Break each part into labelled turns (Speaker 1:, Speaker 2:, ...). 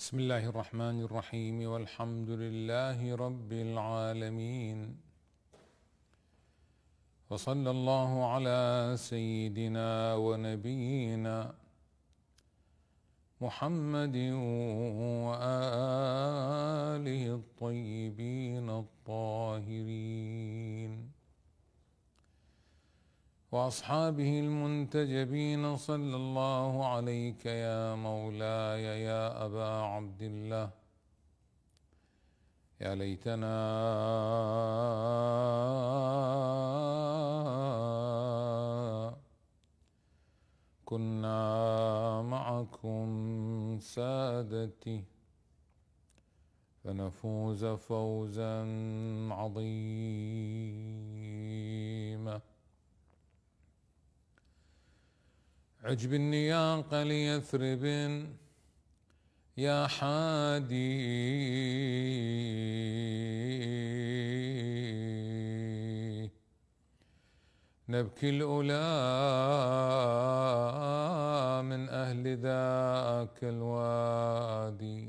Speaker 1: بسم الله الرحمن الرحيم والحمد لله رب العالمين وصلى الله على سيدنا ونبينا محمد واله الطيبين الطاهرين واصحابه المنتجبين صلى الله عليك يا مولاي يا ابا عبد الله يا ليتنا كنا معكم سادتي فنفوز فوزا عظيما عجب النياق ليثرب يا حادي نبكي الأولى من أهل ذاك الوادي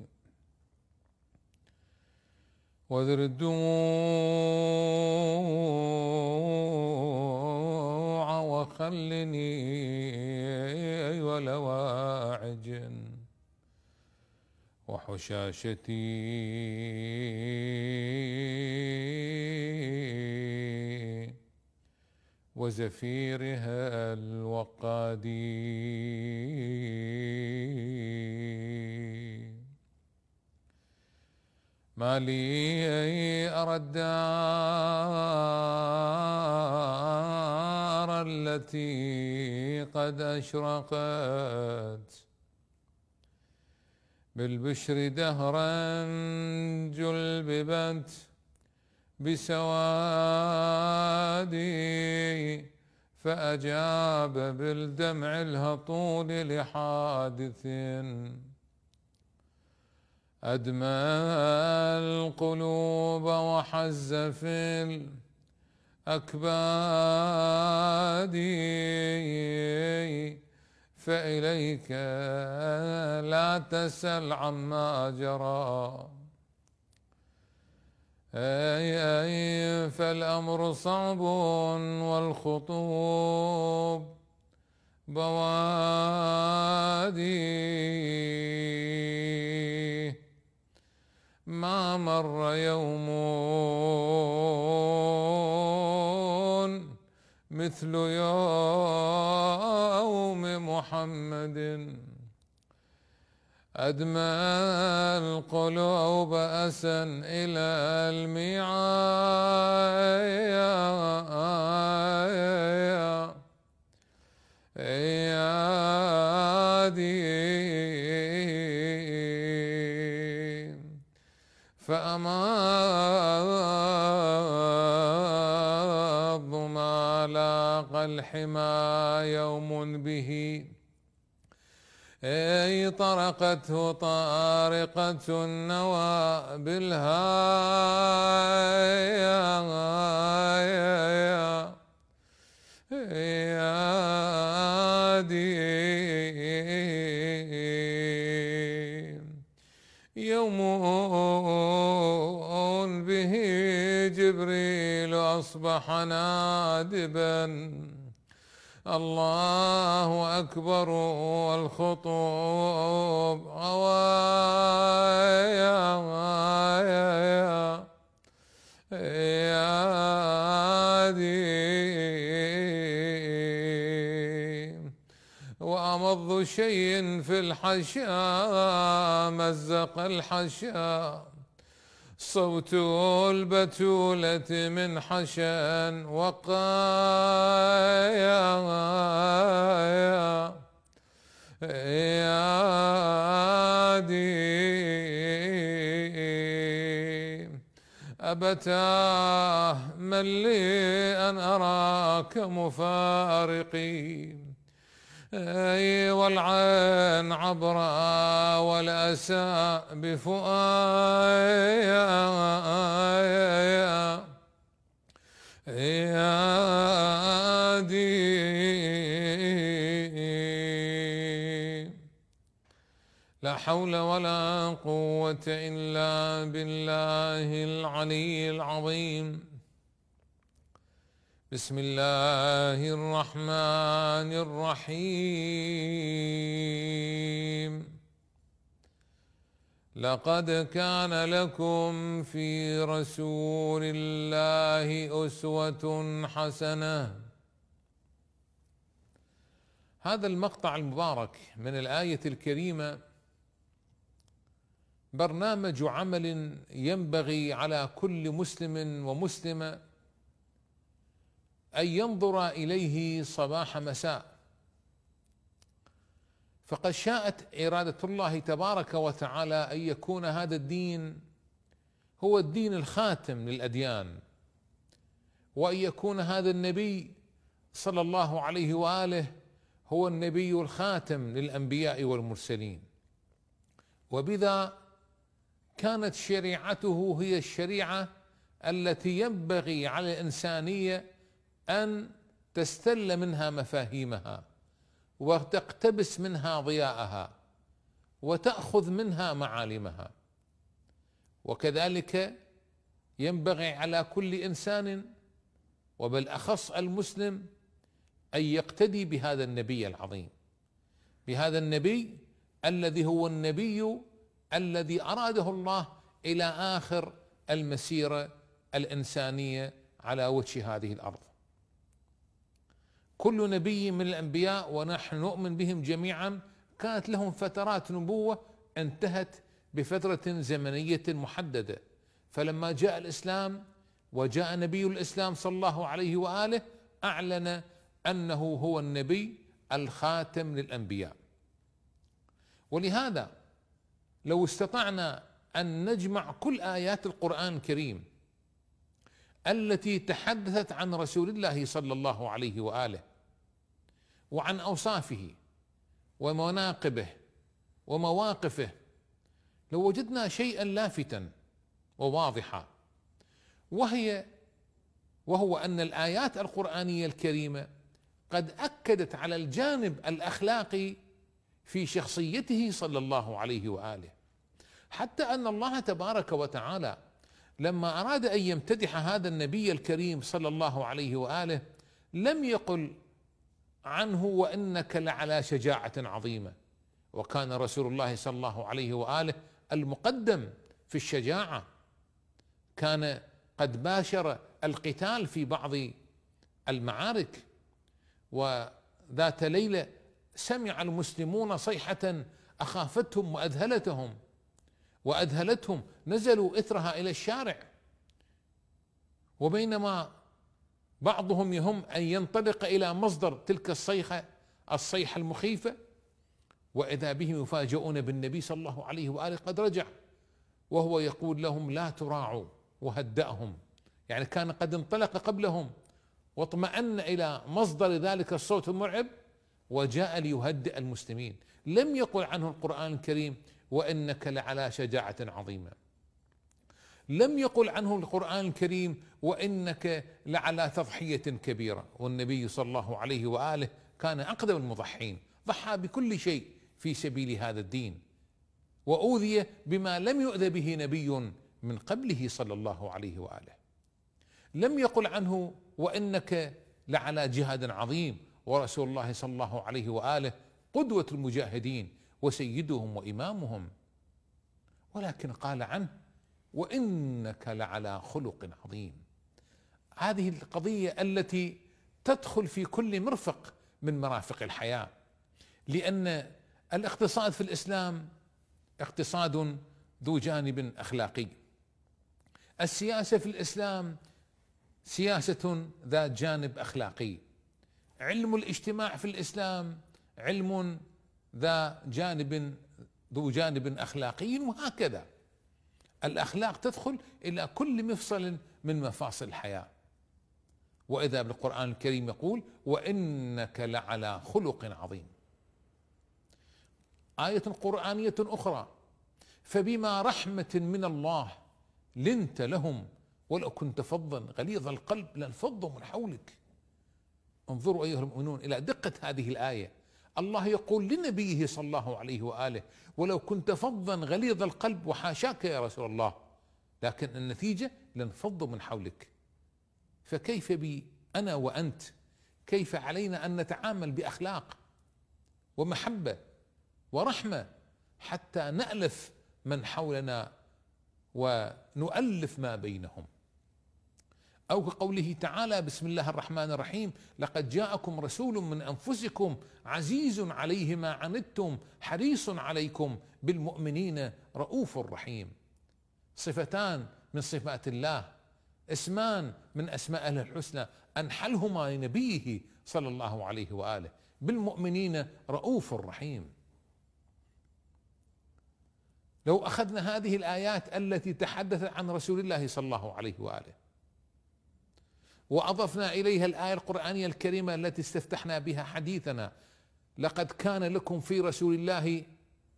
Speaker 1: وذر الدموع وخلني ولواعج أيوة وحشاشتي وزفيرها الوقادي ما لي أردان التي قد أشرقت بالبشر دهرا جلببت بسوادي فأجاب بالدمع الهطول لحادث أدمى القلوب وحز في أكبادي فإليك لا تسل عما جرى أي أي فالأمر صعب والخطوب بوادي ما مر يوم مثل يوم محمد أدمى القلوب أسا إلى الميعاد الحمى يوم به أي طرقته طارقة النوى بالهايا يا يا يوم به جبريل أصبح نادبا الله أكبر والخطوب غوايا غوايا يا ديم وأمض شيء في الحشا مزق الحشا صوت البتولة من حشا وقايا يا دي أبتاه من لي أن أراك مفارقين اي والعين عبر والأسى بفؤاد لا حول ولا قوة إلا بالله العلي العظيم بسم الله الرحمن الرحيم لقد كان لكم في
Speaker 2: رسول الله أسوة حسنة هذا المقطع المبارك من الآية الكريمة برنامج عمل ينبغي على كل مسلم ومسلمه أن ينظر إليه صباح مساء فقد شاءت إرادة الله تبارك وتعالى أن يكون هذا الدين هو الدين الخاتم للأديان وأن يكون هذا النبي صلى الله عليه وآله هو النبي الخاتم للأنبياء والمرسلين وبذا كانت شريعته هي الشريعه التي ينبغي على الانسانيه ان تستل منها مفاهيمها وتقتبس منها ضياءها وتاخذ منها معالمها وكذلك ينبغي على كل انسان وبالاخص المسلم ان يقتدي بهذا النبي العظيم بهذا النبي الذي هو النبي الذي اراده الله الى اخر المسيره الانسانيه على وجه هذه الارض كل نبي من الانبياء ونحن نؤمن بهم جميعا كانت لهم فترات نبوه انتهت بفتره زمنيه محدده فلما جاء الاسلام وجاء نبي الاسلام صلى الله عليه واله اعلن انه هو النبي الخاتم للانبياء ولهذا لو استطعنا ان نجمع كل ايات القران الكريم التي تحدثت عن رسول الله صلى الله عليه واله وعن اوصافه ومناقبه ومواقفه لو وجدنا شيئا لافتا وواضحا وهي وهو ان الايات القرانيه الكريمه قد اكدت على الجانب الاخلاقي في شخصيته صلى الله عليه واله حتى ان الله تبارك وتعالى لما اراد ان يمتدح هذا النبي الكريم صلى الله عليه واله لم يقل عنه وانك لعلى شجاعه عظيمه وكان رسول الله صلى الله عليه واله المقدم في الشجاعه كان قد باشر القتال في بعض المعارك وذات ليله سمع المسلمون صيحه اخافتهم واذهلتهم واذهلتهم نزلوا اثرها الى الشارع وبينما بعضهم يهم أن ينطلق إلى مصدر تلك الصيحة الصيحة المخيفة وإذا بهم يفاجؤون بالنبي صلى الله عليه وآله قد رجع وهو يقول لهم لا تراعوا وهدأهم يعني كان قد انطلق قبلهم واطمأن إلى مصدر ذلك الصوت المرعب وجاء ليهدئ المسلمين لم يقل عنه القرآن الكريم وإنك لعلى شجاعة عظيمة لم يقل عنه القرآن الكريم وإنك لعلى تضحية كبيرة والنبي صلى الله عليه وآله كان أقدم المضحين ضحى بكل شيء في سبيل هذا الدين وأوذي بما لم يؤذ به نبي من قبله صلى الله عليه وآله لم يقل عنه وإنك لعلى جهاد عظيم ورسول الله صلى الله عليه وآله قدوة المجاهدين وسيدهم وإمامهم ولكن قال عنه وانك لعلى خلق عظيم هذه القضيه التي تدخل في كل مرفق من مرافق الحياه لان الاقتصاد في الاسلام اقتصاد ذو جانب اخلاقي السياسه في الاسلام سياسه ذات جانب اخلاقي علم الاجتماع في الاسلام علم ذا جانب ذو جانب اخلاقي وهكذا الأخلاق تدخل إلى كل مفصل من مفاصل الحياة وإذا بالقرآن الكريم يقول وإنك لعلى خلق عظيم آية قرآنية أخرى فبما رحمة من الله لنت لهم ولو كنت فظا غليظ القلب لانفضوا من حولك انظروا أيها المؤمنون إلى دقة هذه الآية الله يقول لنبيه صلى الله عليه واله ولو كنت فظا غليظ القلب وحاشاك يا رسول الله لكن النتيجه لانفضوا من حولك فكيف بي انا وانت كيف علينا ان نتعامل باخلاق ومحبه ورحمه حتى نالف من حولنا ونؤلف ما بينهم أو كقوله تعالى بسم الله الرحمن الرحيم لقد جاءكم رسول من أنفسكم عزيز عليه ما عنتم حريص عليكم بالمؤمنين رؤوف رحيم صفتان من صفات الله اسمان من أسماء أهل الحسنى أنحلهما لنبيه صلى الله عليه وآله بالمؤمنين رؤوف رحيم لو أخذنا هذه الآيات التي تحدثت عن رسول الله صلى الله عليه وآله واضفنا اليها الايه القرانيه الكريمه التي استفتحنا بها حديثنا لقد كان لكم في رسول الله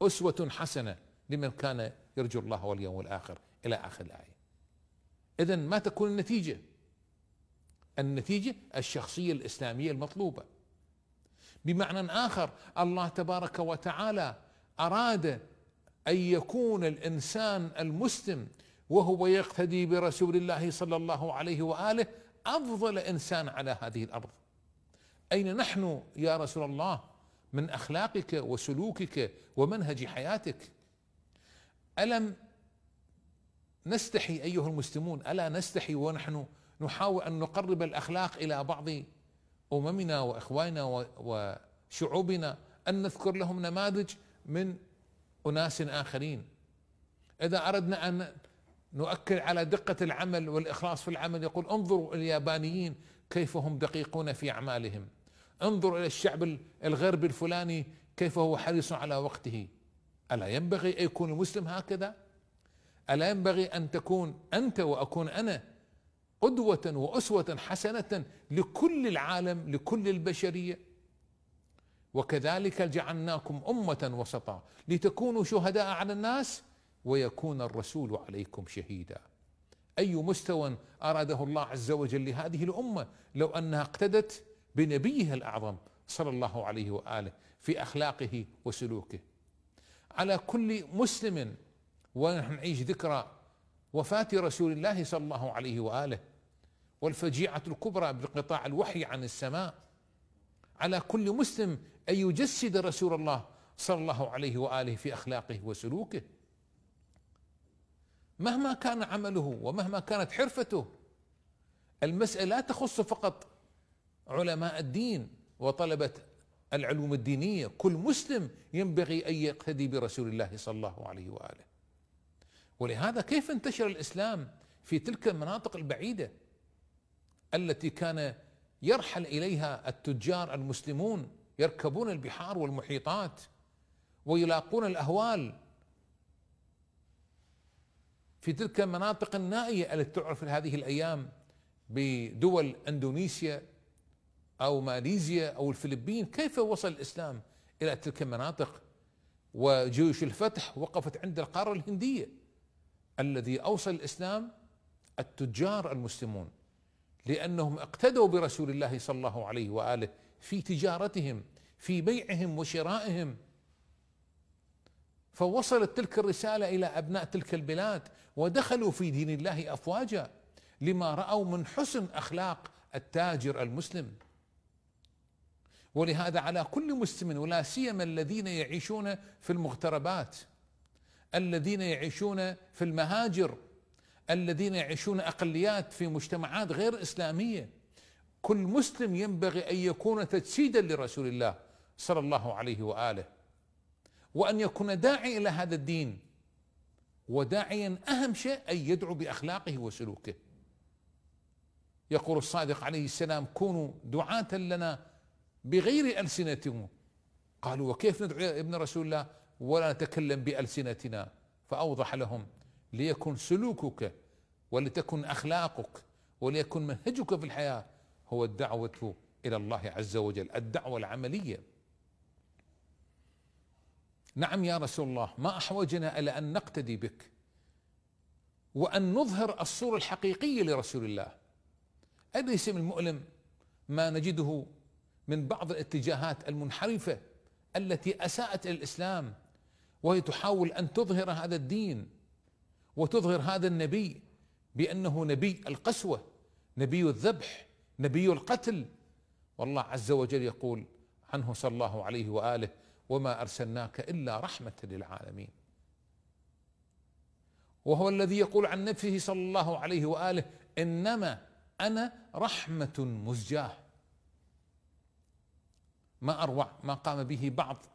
Speaker 2: اسوه حسنه لمن كان يرجو الله واليوم الاخر الى اخر الايه. اذا ما تكون النتيجه؟ النتيجه الشخصيه الاسلاميه المطلوبه. بمعنى اخر الله تبارك وتعالى اراد ان يكون الانسان المسلم وهو يقتدي برسول الله صلى الله عليه واله افضل انسان على هذه الارض اين نحن يا رسول الله من اخلاقك وسلوكك ومنهج حياتك الم نستحي ايها المسلمون الا نستحي ونحن نحاول ان نقرب الاخلاق الى بعض اممنا واخواننا وشعوبنا ان نذكر لهم نماذج من اناس اخرين اذا اردنا ان نؤكد على دقة العمل والإخلاص في العمل يقول انظروا اليابانيين كيف هم دقيقون في أعمالهم انظروا إلى الشعب الغربي الفلاني كيف هو حريص على وقته ألا ينبغي أن يكون المسلم هكذا ألا ينبغي أن تكون أنت وأكون أنا قدوة وأسوة حسنة لكل العالم لكل البشرية وكذلك جعلناكم أمة وسطا لتكونوا شهداء على الناس ويكون الرسول عليكم شهيدا أي مستوى أراده الله عز وجل لهذه الأمة لو أنها اقتدت بنبيها الأعظم صلى الله عليه وآله في أخلاقه وسلوكه على كل مسلم ونحن نعيش ذكرى وفاة رسول الله صلى الله عليه وآله والفجيعة الكبرى بانقطاع الوحي عن السماء على كل مسلم أن يجسد رسول الله صلى الله عليه وآله في أخلاقه وسلوكه مهما كان عمله ومهما كانت حرفته المسألة لا تخص فقط علماء الدين وطلبة العلوم الدينية كل مسلم ينبغي أن يقتدي برسول الله صلى الله عليه وآله ولهذا كيف انتشر الإسلام في تلك المناطق البعيدة التي كان يرحل إليها التجار المسلمون يركبون البحار والمحيطات ويلاقون الأهوال في تلك المناطق النائية التي تعرف هذه الأيام بدول أندونيسيا أو ماليزيا أو الفلبين كيف وصل الإسلام إلى تلك المناطق وجيوش الفتح وقفت عند القارة الهندية الذي أوصل الإسلام التجار المسلمون لأنهم اقتدوا برسول الله صلى الله عليه وآله في تجارتهم في بيعهم وشرائهم فوصلت تلك الرسالة إلى أبناء تلك البلاد ودخلوا في دين الله أفواجا لما رأوا من حسن أخلاق التاجر المسلم ولهذا على كل مسلم ولا سيما الذين يعيشون في المغتربات الذين يعيشون في المهاجر الذين يعيشون اقليات في مجتمعات غير اسلاميه كل مسلم ينبغي ان يكون تجسيدا لرسول الله صلى الله عليه واله وأن يكون داعي إلى هذا الدين وداعيا أهم شيء أن يدعو بأخلاقه وسلوكه يقول الصادق عليه السلام كونوا دعاة لنا بغير ألسنتكم قالوا وكيف ندعو يا ابن رسول الله ولا نتكلم بألسنتنا فأوضح لهم ليكن سلوكك ولتكن أخلاقك وليكن منهجك في الحياة هو الدعوة إلى الله عز وجل الدعوة العملية نعم يا رسول الله ما احوجنا الى ان نقتدي بك وان نظهر الصوره الحقيقيه لرسول الله ادري من المؤلم ما نجده من بعض الاتجاهات المنحرفه التي اساءت الى الاسلام وهي تحاول ان تظهر هذا الدين وتظهر هذا النبي بانه نبي القسوه نبي الذبح نبي القتل والله عز وجل يقول عنه صلى الله عليه واله وما ارسلناك الا رحمه للعالمين وهو الذي يقول عن نفسه صلى الله عليه واله انما انا رحمه مزجاه ما اروع ما قام به بعض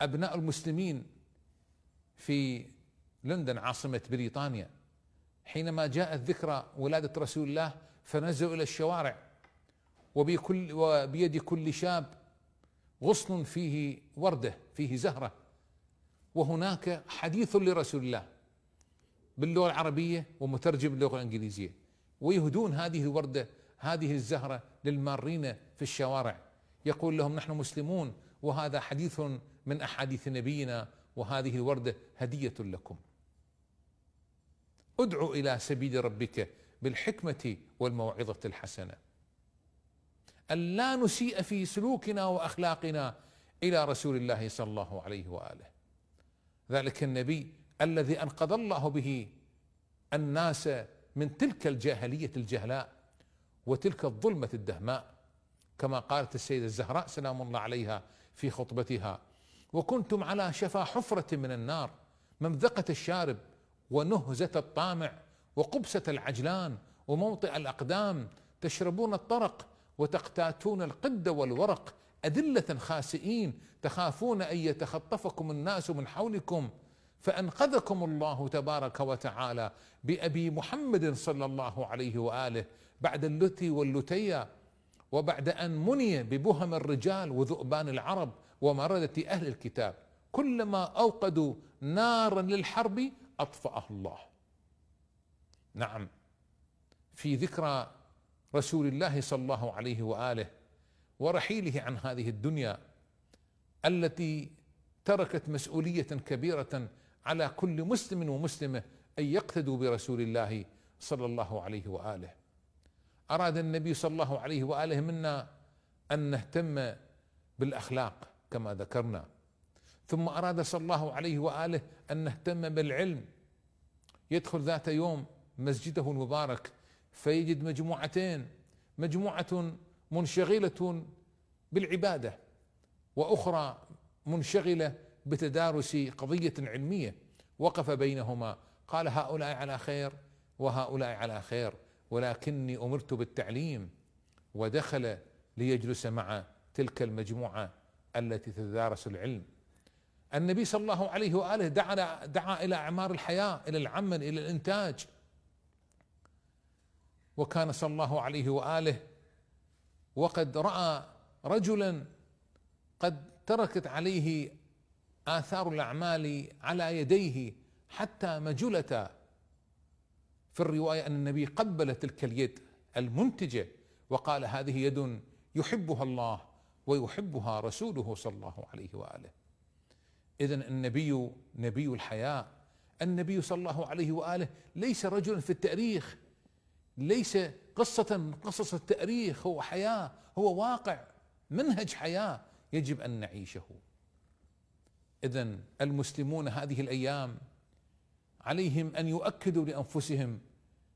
Speaker 2: ابناء المسلمين في لندن عاصمه بريطانيا حينما جاءت ذكرى ولاده رسول الله فنزلوا الى الشوارع وبكل وبيد كل شاب غصن فيه ورده فيه زهره وهناك حديث لرسول الله باللغه العربيه ومترجم باللغه الانجليزيه ويهدون هذه الورده هذه الزهره للمارين في الشوارع يقول لهم نحن مسلمون وهذا حديث من احاديث نبينا وهذه الورده هديه لكم ادعو الى سبيل ربك بالحكمه والموعظه الحسنه أن لا نسيء في سلوكنا وأخلاقنا إلى رسول الله صلى الله عليه وآله ذلك النبي الذي أنقذ الله به الناس من تلك الجاهلية الجهلاء وتلك الظلمة الدهماء كما قالت السيدة الزهراء سلام الله عليها في خطبتها وكنتم على شفا حفرة من النار ممذقة الشارب ونهزة الطامع وقبسة العجلان وموطئ الأقدام تشربون الطرق وتقتاتون القد والورق أذلة خاسئين تخافون أن يتخطفكم الناس من حولكم فأنقذكم الله تبارك وتعالى بأبي محمد صلى الله عليه وآله بعد اللتي واللتيا وبعد أن مني ببهم الرجال وذؤبان العرب ومردة أهل الكتاب كلما أوقدوا نارا للحرب أطفأه الله نعم في ذكرى رسول الله صلى الله عليه واله ورحيله عن هذه الدنيا التي تركت مسؤوليه كبيره على كل مسلم ومسلمه ان يقتدوا برسول الله صلى الله عليه واله اراد النبي صلى الله عليه واله منا ان نهتم بالاخلاق كما ذكرنا ثم اراد صلى الله عليه واله ان نهتم بالعلم يدخل ذات يوم مسجده المبارك فيجد مجموعتين مجموعه منشغله بالعباده واخرى منشغله بتدارس قضيه علميه وقف بينهما قال هؤلاء على خير وهؤلاء على خير ولكني امرت بالتعليم ودخل ليجلس مع تلك المجموعه التي تتدارس العلم النبي صلى الله عليه واله دعا دعا الى اعمار الحياه الى العمل الى الانتاج وكان صلى الله عليه واله وقد راى رجلا قد تركت عليه اثار الاعمال على يديه حتى مجلتا في الروايه ان النبي قبل تلك اليد المنتجه وقال هذه يد يحبها الله ويحبها رسوله صلى الله عليه واله اذا النبي نبي الحياء النبي صلى الله عليه واله ليس رجلا في التاريخ ليس قصة من قصص التاريخ هو حياة هو واقع منهج حياة يجب أن نعيشه إذا المسلمون هذه الأيام عليهم أن يؤكدوا لأنفسهم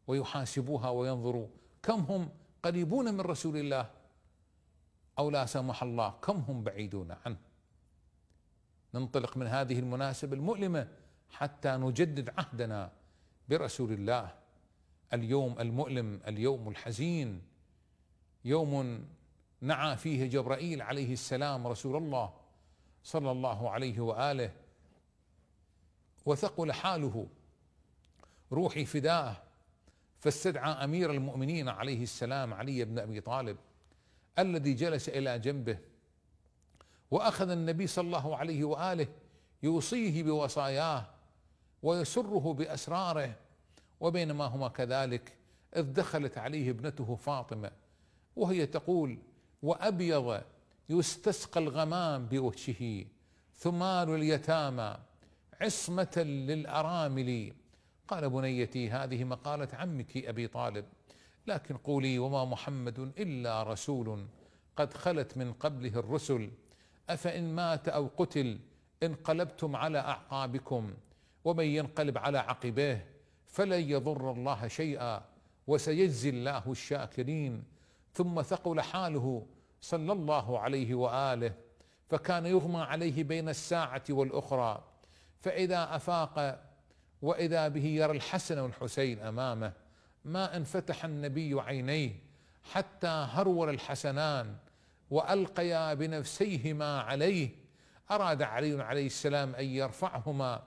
Speaker 2: ويحاسبوها وينظروا كم هم قريبون من رسول الله أو لا سمح الله كم هم بعيدون عنه ننطلق من هذه المناسبة المؤلمة حتى نجدد عهدنا برسول الله اليوم المؤلم اليوم الحزين يوم نعى فيه جبرائيل عليه السلام رسول الله صلى الله عليه واله وثقل حاله روحي فداه فاستدعى امير المؤمنين عليه السلام علي بن ابي طالب الذي جلس الى جنبه واخذ النبي صلى الله عليه واله يوصيه بوصاياه ويسره باسراره وبينما هما كذلك إذ دخلت عليه ابنته فاطمة وهي تقول وأبيض يستسقى الغمام بوجهه ثمار اليتامى عصمة للأرامل قال بنيتي هذه مقالة عمك أبي طالب لكن قولي وما محمد إلا رسول قد خلت من قبله الرسل أفإن مات أو قتل انقلبتم على أعقابكم ومن ينقلب على عقبيه فلن يضر الله شيئا وسيجزي الله الشاكرين ثم ثقل حاله صلى الله عليه واله فكان يغمى عليه بين الساعه والاخرى فاذا افاق واذا به يرى الحسن والحسين امامه ما انفتح النبي عينيه حتى هرول الحسنان والقيا بنفسيهما عليه اراد علي عليه السلام ان يرفعهما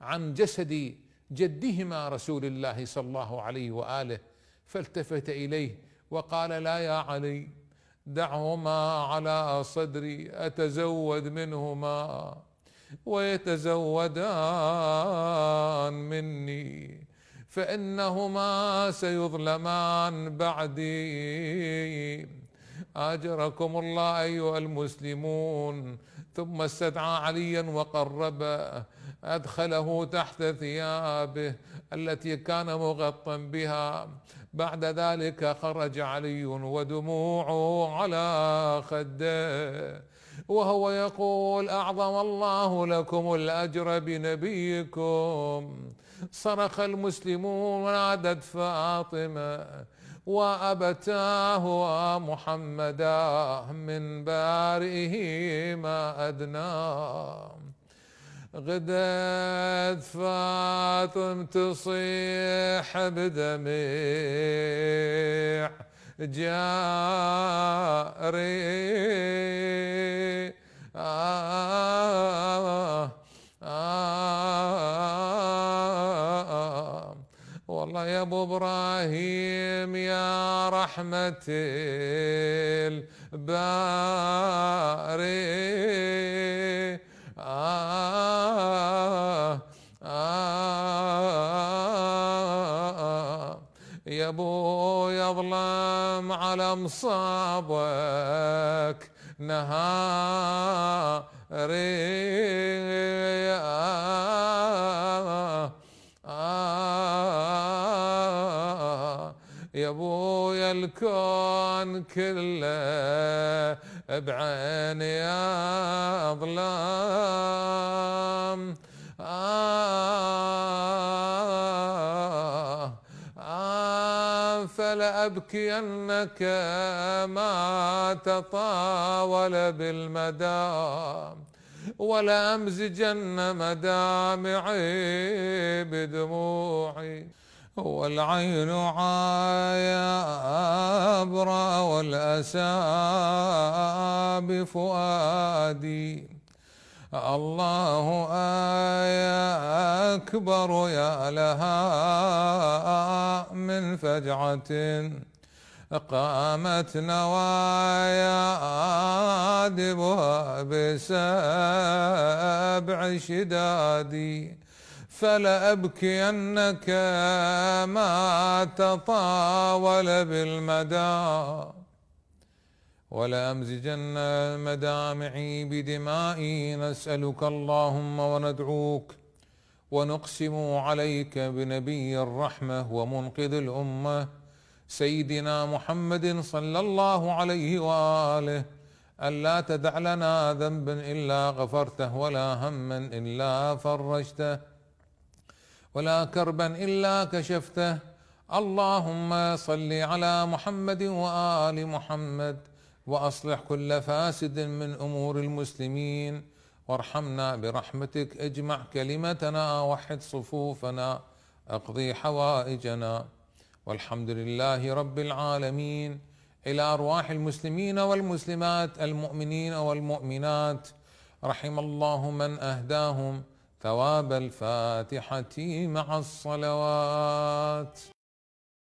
Speaker 2: عن جسد جدهما رسول الله صلى الله عليه واله فالتفت اليه وقال لا يا علي دعهما
Speaker 1: على صدري اتزود منهما ويتزودان مني فانهما سيظلمان بعدي اجركم الله ايها المسلمون ثم استدعى عليا وقربه ادخله تحت ثيابه التي كان مغطى بها بعد ذلك خرج علي ودموعه على خده وهو يقول اعظم الله لكم الاجر بنبيكم صرخ المسلمون ونادت فاطمه وأبتاه محمدا من بارئه ما أدناه غدت فاطم تصيح بدميع جاري آه آه آه آه آه والله يا ابو ابراهيم يا رحمة الباري آه, آه،, آه،, آه، يا ابو يظلم على مصابك نهاري آه يا ابويا الكون كله بعيني اظلام آه آه فلأبكينك ما تطاول بالمدام ولا أمزجن مدامعي بدموعي والعين أبرى والأسى بفؤادي الله آية أكبر يا لها من فجعة قامت نوايا آدبها بسبع شدادي فلأبكينك ما تطاول بالمدى ولأمزجن مدامعي بدمائي نسألك اللهم وندعوك ونقسم عليك بنبي الرحمة ومنقذ الأمة سيدنا محمد صلى الله عليه وآله ألا تدع لنا ذنبا إلا غفرته ولا هما إلا فرجته ولا كربا الا كشفته اللهم صل على محمد وال محمد واصلح كل فاسد من امور المسلمين وارحمنا برحمتك اجمع كلمتنا وحد صفوفنا اقضي حوائجنا والحمد لله رب العالمين الى ارواح المسلمين والمسلمات المؤمنين والمؤمنات رحم الله من اهداهم ثواب الفاتحة مع الصلوات